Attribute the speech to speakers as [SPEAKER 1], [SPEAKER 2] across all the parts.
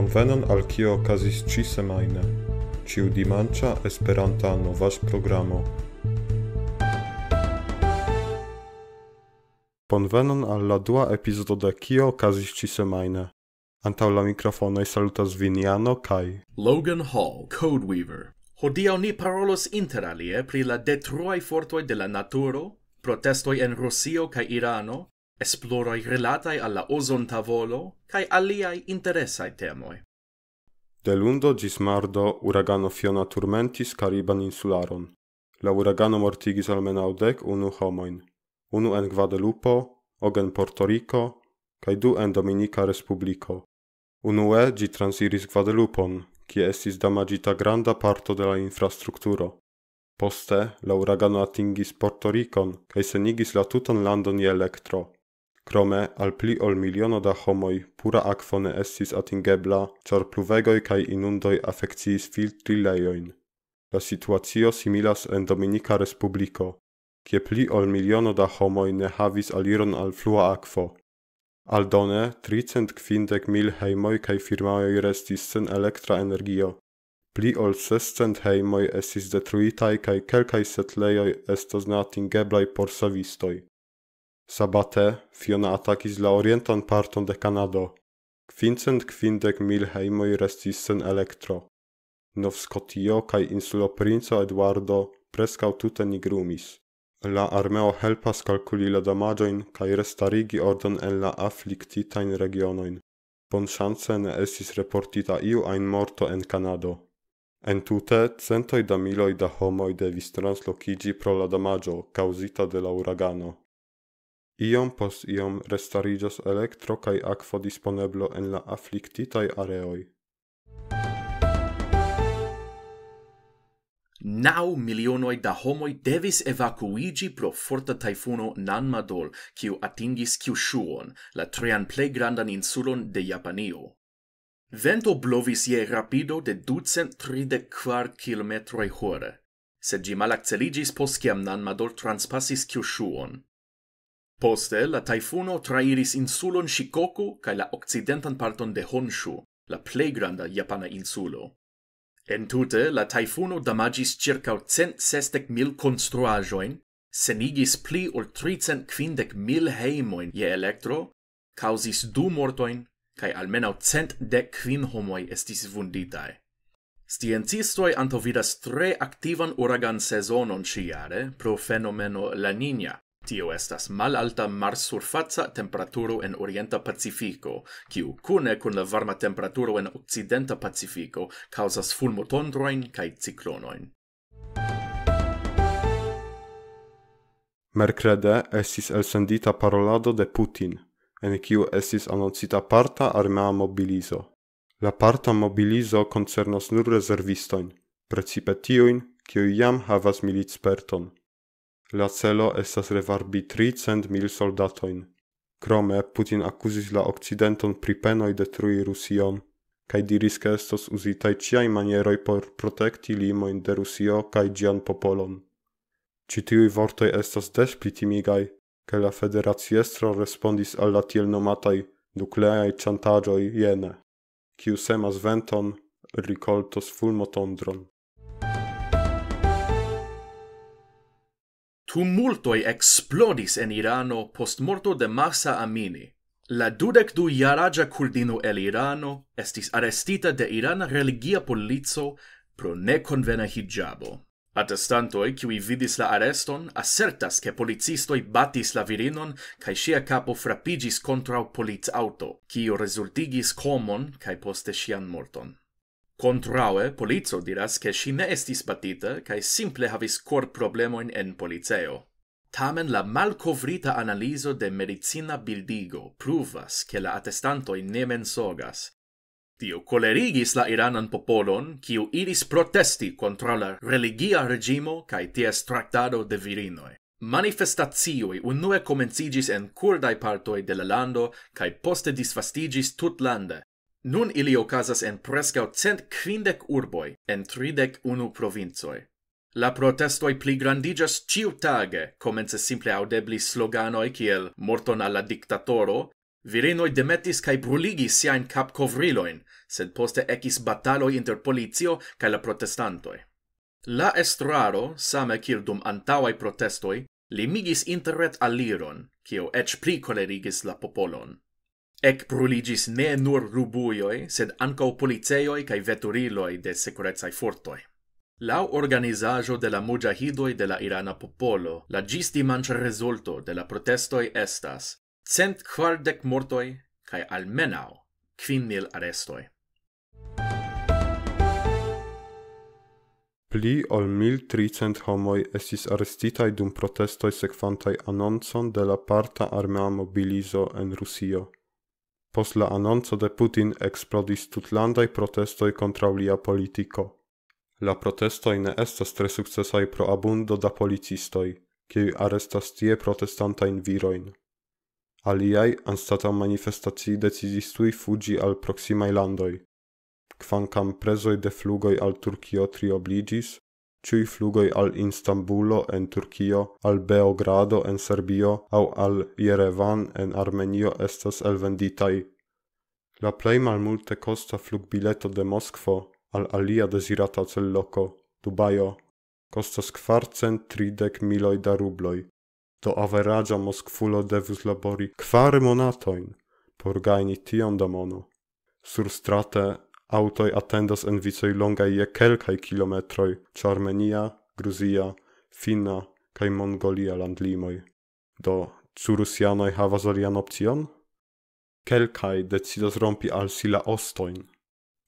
[SPEAKER 1] bonvenon al kio kazis ci semaina. Ciu dimancia esperanta novas programo. Bonvenon al la dua epizodo de kio kazis ci semaina. Anta la mikrofonoi salutas Jano kai...
[SPEAKER 2] Logan Hall, Code Weaver. Hodiau ni parolos interalie pri la detroi fortoi de la naturo, protestoi en Rusio kaj Irano, esploroi relatai alla ozon tavolo cae aliai interessai temoi.
[SPEAKER 1] De lundo gis mardo uragano Fiona turmentis Cariban insularon. La uragano mortigis almenau dec unu homoin. Unu en Guadalupo, ogen Porto Rico, cae du en Dominica Respublico. Unue gi transiris Guadalupon, cie estis damagita granda parto de la Poste, la uragano atingis Porto Rico, cae senigis la tutan landon i electro, Cromae, al pli ol miliono da homoi, pura aquo ne essis atingebla, car pluvegoi cae inundoi affectiis filtri leioin. La situatio similas en Dominica Republico, kie pli ol miliono da homoi ne havis aliron al flua aquo. Aldone, 350.000 heimoi cae firmaioi restis sen elektra energio. Pli ol 600 heimoi essis detruitae cae kelcai set leioi essos na atingeblai porsovistoi. Sabate, Fiona atakis la orientan parton de Canado. Quincent quindec mil heimoi restis sen electro. Nov Scotio cae insulo Princo Eduardo prescau tute nigrumis. La armeo helpas calculi la damagioin cae restarigi ordon en la afflictitain regionoin. Pon chance ne esis reportita iu ein morto en Canado. En tute, centoi da miloi da homoi devis translocigi pro la damagio causita de la uragano. Iom pos iom restarigas electro cae aquo disponeblo en la afflictitae areoi. Nau milionoi da homoi
[SPEAKER 2] devis evacuigi pro forta taifuno Nanmadol, kiu atingis Kyushuon, la trean plei grandan insulon de Japanio. Vento blovis je rapido de 234 km hore, sed gi malacceligis Nan Nanmadol transpassis Kyushuon. Poste la taifuno trairis insulon Shikoku kai la occidentan parton de Honshu, la plei granda japana insulo. En tute la taifuno damagis circa 160.000 konstruajoin, senigis pli ol 350.000 heimoin je elektro, causis du mortoin, kai almenau 110.000 homoi estis vunditae. Stientistoi antovidas tre activan uragan sezonon ciare pro fenomeno la Niña, Tio estas malalta marsurfaca temperaturo en Orienta Pacifico, kiu kune kun la varma temperaturo en Occidenta Pacifico causas fulmotondroin kaj ciclonoin.
[SPEAKER 1] Mercrede estis elsendita parolado de Putin, en kiu estis anoncita parta armea mobilizo. La parta mobilizo koncernas nur rezervistojn, precipe tiujn, kiuj jam havas militsperton. La celo estas revarbi tricent mil soldatoin. Cromae, Putin akuzis la Occidenton pripenoi detrui Rusion, cae dirisca estos uzitaj ciai manieroi por protecti limoin de Rusio cae gian popolon. Citiui vortoi estos desplitimigai, cae la Federatiestro respondis ala tiel nomatai nukleae chantadzoi Iene, quiu semas venton ricoltos fulmotondron.
[SPEAKER 2] Tumultoi explodis in Irano post morto de Massa Amini. La dudek du jaraĝa kuldinu el Irano estis arestita de irana religia polico pro nekonvena hijabo. Atestantoi, kiwi vidis la arreston, assertas che policistoi batis la virinon kai sia capo frapigis contrau poliz'auto, auto, kio resultigis comon kai poste sian morton. Contraue, polizo diras che si ne estis batita, cae simple havis cor problemoin en polizeo. Tamen la malcovrita analiso de medicina bildigo pruvas che la attestantoi nemen sogas. Tio colerigis la iranan popolon, quiu iris protesti contra la religia regimo cae ties tractado de virinoi. Manifestazioi unue comencigis en kurdai partoi de la lando, cae poste disfastigis tut lande. Nun ili ocasas en presca cent quindec urboi en tridec unu provincioi. La protestoi pli grandigas ciu tage, comence simple audebli sloganoi kiel morton alla dictatoro, virinoi demetis cae bruligis siain cap covriloin, sed poste ecis bataloi inter policio cae la protestantoi. La estraro, same kiel dum antauai protestoi, limigis interret aliron, kio ec pli colerigis la popolon. Ec pruligis ne nur rubuioi, sed ancau policeioi cae veturiloi de securetsai fortoi. Lau organizajo de la mujahidoi de la Irana Popolo, la gis dimanc resulto de la protestoi estas cent quardec mortoi cae almenau quin mil arestoi.
[SPEAKER 1] Pli ol mil tricent homoi estis arrestitai dum protestoi sequantai annonson de la parta armea mobilizo en Rusio. pos la de Putin eksplodis tutlandaj protestoj kontraŭ lia politiko. La protestoj ne estas tre sukcesaj pro abundo da policistoj, kiuj arestas tie protestantajn virojn. Aliaj anstataŭ manifestacii decidis tui fugi al proksimaj landoj. Kvankam prezoj de flugoj al Turkio obligis. ciui flugoi al Istanbulo en Turcio, al Beogrado en Serbio, au al Yerevan en Armenio estas elvenditai. La plei malmulte costa flug de Moskvo al alia desirata cel loco, Dubaio, costas kvarcent tridek miloi da rubloi. Do averagia Moskvulo devus labori kvare monatoin por gaini tion da mono. Sur strate autoi attendas en vicoi longai je kelkai kilometroi, ca Gruzia, Finna, kai Mongolia landlimoi. Do, cu Rusianoi havas alian option? Kelkai decidas rompi al si la ostoin.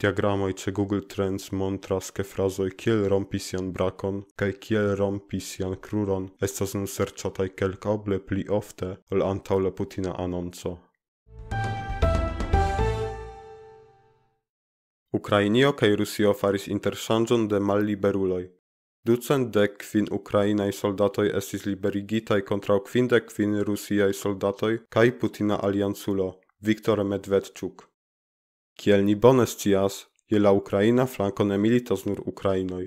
[SPEAKER 1] Diagramoi ce Google Trends montras ke frazoi kiel rompi sian brakon, kai kiel rompi sian kruron, estas nun serciatai kelka oble pli ofte, ol antaule Putina anonco. Ukrainio kaj Rusio faris interŝanĝon de malliberuloj. dek kvin ukrainaj soldatoj estis liberigitaj kontraŭ kvindek kvin rusiaj soldatoj kaj Putina alianculo Viktor Medvedchuk. Kiel ni bone scias, je la Ukraina flanko ne militas nur Ukrainoj.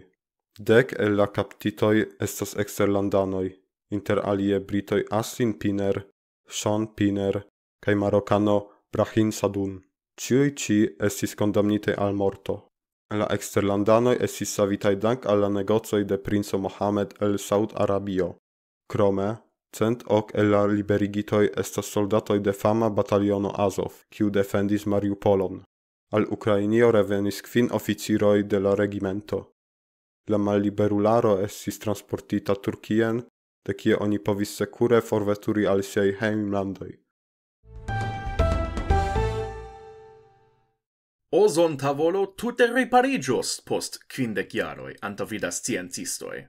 [SPEAKER 1] Dek el la kaptitoj estas eksterlandanoj, inter alie Britoj Aslin Piner, Sean Piner kaj Marokano Brahim Sadun. Ciui ci estis condamnite al morto. La exterlandanoi estis savitai dank alla negozoi de prinzo Mohamed el Saud Arabio. Crome, cent och el liberigitoi estas soldatoi de fama bataliono Azov, quiu defendis Mariupolon. Al Ukrainio revenis cin officiroi de la regimento. La maliberularo estis transportita Turcien, de cia oni povis secure forveturi al sei heimlandoi.
[SPEAKER 2] Ozon tavolo TUTE riparigios post quindec iaroi antavidas vidas ciencistoi.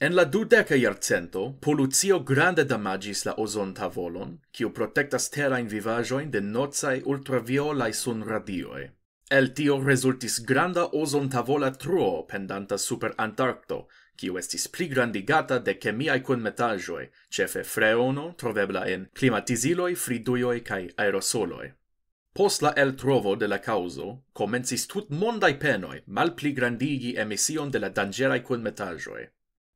[SPEAKER 2] En la DUDECA iarcento, polucio grande damagis la ozon tavolon, cio protectas terra in de nozai ULTRAVIOLAI sun radioe. El tio resultis granda ozon tavola truo pendanta super Antarcto, cio estis pli grandigata de CHEMIAI con metagioe, cefe freono trovebla en climatiziloi, friduioi cae aerosoloi. Post la el trovo de la causo, comencis tut mondai penoi mal pli grandigi emission de la dangerai cun metagioi.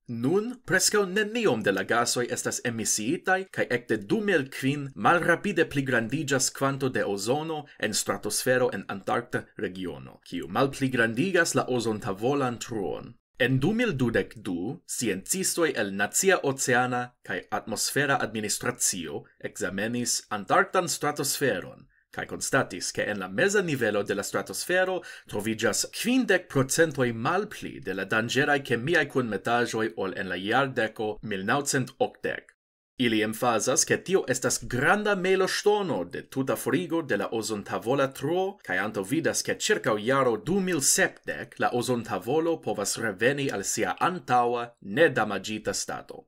[SPEAKER 2] Nun, prescau nenium de la gasoi estas emisiitai, cae ecte 2005 mal rapide pli grandigas quanto de ozono en stratosfero en Antarcta regiono, ciu mal pli grandigas la tavolan truon. En 2012, scientistoi el Nazia Oceana cae Atmosfera Administratio examenis Antarctan stratosferon, kai constatis che en la mesa nivelo de la stratosfero trovigas quindec procentoi malpli de la mi chemiai cun metagioi ol en la deco 1980. Ili emfasas che tio estas granda melo stono de tuta forigo de la ozontavola tro, cae anto vidas che circa o iaro 2070 la ozontavolo povas reveni al sia antaua nedamagita stato.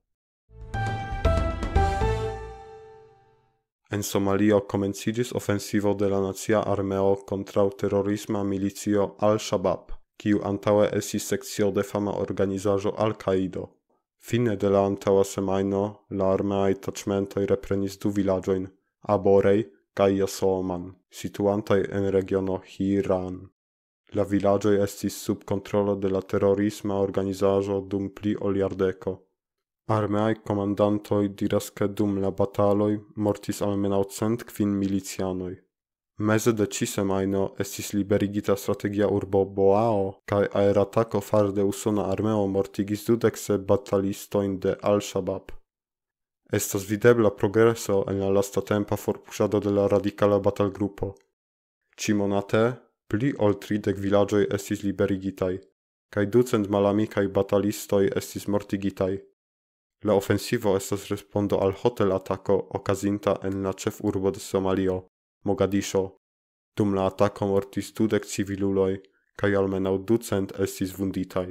[SPEAKER 1] En Somalio comencigis offensivo de la nazia armeo contra terrorisma milicio al shabab kiu antaue esis sekcio de fama organizajo Al-Qaido. Fine de la antaua semaino, la armeai tacmentoi reprenis du villagioin, Aborei kai Yasoman, situantai en regiono Hiran. La villagioi estis sub controllo de la terrorisma organizajo dum pli oliardeco. Armeai comandantoi diras che dum la bataloi mortis almenau cent quin milizianoi. Mese de cise maino estis liberigita strategia urbo Boao, cae aeratako far de usona armeo mortigis dudexe batalistoin de Al-Shabaab. Estas videbla progreso en la lasta tempa forpusado de la radicala batalgrupo. Cimonate, pli ol tridec vilagioi estis liberigitai, cae ducent malamicai batalistoi estis mortigitai, La ofensivo estas respondo al hotel atako okazinta en la chef urbo de Somalio, Mogadisho. Dum la atako mortis dudek civiluloj, kaj almenaŭ ducent estis vunditaj.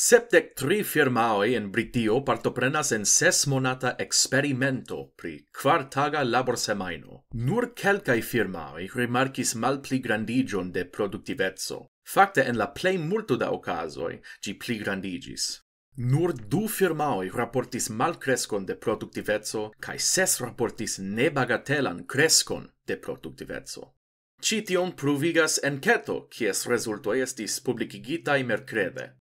[SPEAKER 2] Septec tri firmaoi in Britio partoprenas en ses monata experimento pri quartaga labor Nur kelkaj firmaoi remarcis malpli grandigion de productivezzo. Fakte en la plei multo da ocasoi ci pli grandigis. Nur du firmaoi raportis mal crescon de productivezzo, cae ses raportis nebagatelan crescon de productivezzo. tion pruvigas en ceto, cies resultoi estis publicigitai mercrede.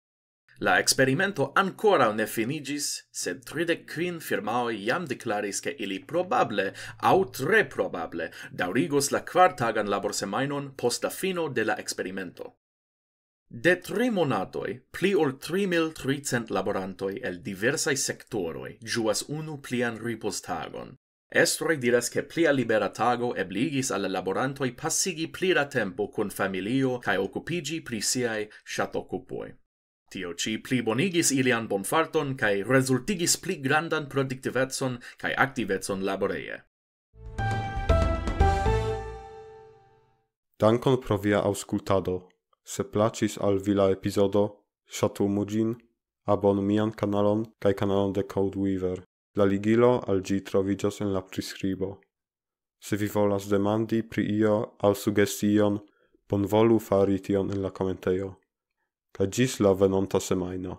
[SPEAKER 2] La experimento ancora ne finigis, sed tridec quin firmaoi iam declaris che ili probable, au tre probable, daurigos la quartagan labor semainon post la fino de la experimento. De tre monatoi, pli ol 3.300 laborantoi el diversai sectoroi juas unu plian ripostagon. Estroi diras che plia libera tago ebligis alle laborantoi passigi plira tempo con familio cae occupigi prisiae shatocupoi. Tio ci pli bonigis ilian bonfarton cae resultigis pli grandan productivetson cae activetson laboreie.
[SPEAKER 1] Dankon pro via auscultado se placis al vila episodo, shatu mugin, abonu mian kanalon kaj kanalon de Code Weaver. La ligilo al gi trovidzos en la prescribo. Se vi volas demandi pri io al sugestion, bonvolu fari tion en la komentejo. Kaj gis la venonta semajno.